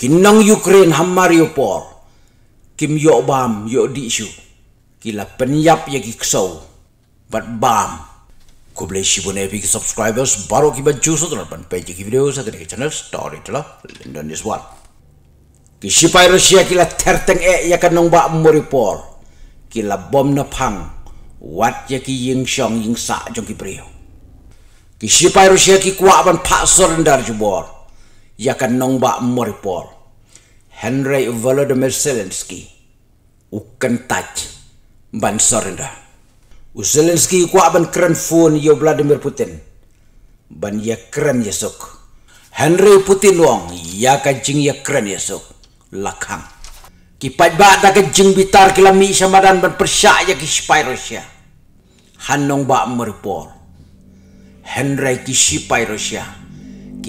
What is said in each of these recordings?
kinang Ukraine ham Mariupol, kim yo bam yo di shu kila penyap ya ki kso bat bam ko ble shi bone epic subscribers baro ki ban chu so tra ban pe ki video sa ki channel story tla london is what ki shi pai russia kila terteng e ya kanong ba mori por kila bom na pang wat ya ki ying shong ying sa jong ki brio ki shi pai russia ki kwa ban pa so rendar ju bor ia kan nong ba henry volodymyr zelensky ukan taj ban sorinda u zelensky ku aban kren fon yo vladimir putin ban ya keren yesok henry putin wong ia ya kan jing ya kren yesok lakang ki pat ba da ke jing bitar kilami samadan ban persya ya ki spy russia hanong ba moripor henry ki spy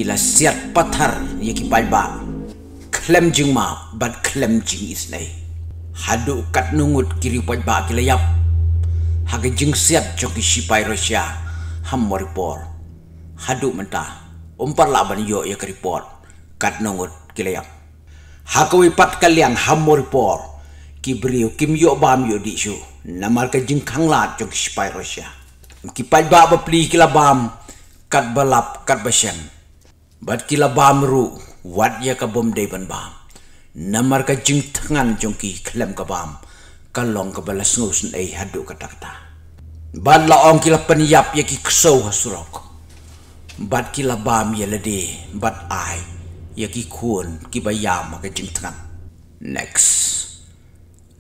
gila siat pathar ya ki balba klem jing ma bad klem jing is nei hadu kat nungut kiri balba gila yap hage jing siat choki sipai rusia hammor por hadu menta umpar laban yo ya ke report kat nungut gila yap hako ipat kalian hammor por ki brio kim yo bam yo di shu namar ke jing khang la choki sipai rusia ki balba ba pli kila bam kat balap kat basyang bat kila bamru wat ya ka bom de ban bam namar ka jing tangan jong ki khlem ka bam ka long ka balas ngus nei hadu ka takta bat la ong kila penyap ya ki kso hasrok bat kila bam ya lede bat ai ya ki kuon ki bayam ka jing tangan next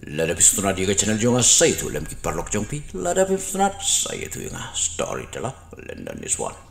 Lada pisunat juga channel jonga saya tu lem ki parlok jong pi lada pisunat saya tu yang story telah London is one